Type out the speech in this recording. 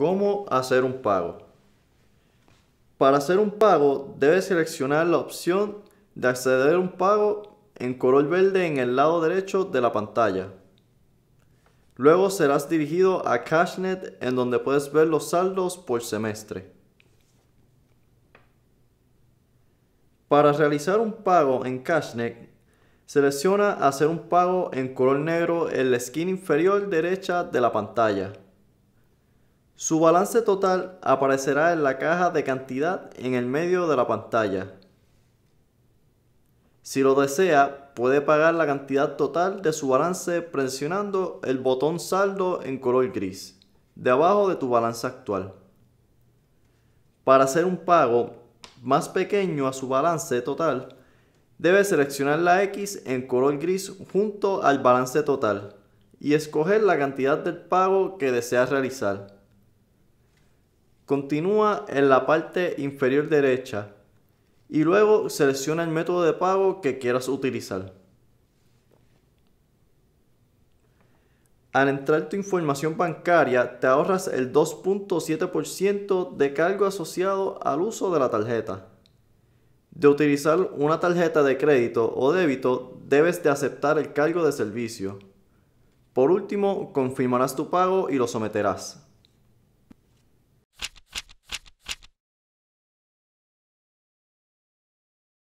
¿Cómo hacer un pago? Para hacer un pago, debes seleccionar la opción de acceder a un pago en color verde en el lado derecho de la pantalla. Luego serás dirigido a Cashnet en donde puedes ver los saldos por semestre. Para realizar un pago en Cashnet, selecciona hacer un pago en color negro en la esquina inferior derecha de la pantalla. Su balance total aparecerá en la caja de cantidad en el medio de la pantalla. Si lo desea, puede pagar la cantidad total de su balance presionando el botón saldo en color gris, debajo de tu balance actual. Para hacer un pago más pequeño a su balance total, debe seleccionar la X en color gris junto al balance total y escoger la cantidad del pago que desea realizar. Continúa en la parte inferior derecha y luego selecciona el método de pago que quieras utilizar. Al entrar tu información bancaria, te ahorras el 2.7% de cargo asociado al uso de la tarjeta. De utilizar una tarjeta de crédito o débito, debes de aceptar el cargo de servicio. Por último, confirmarás tu pago y lo someterás.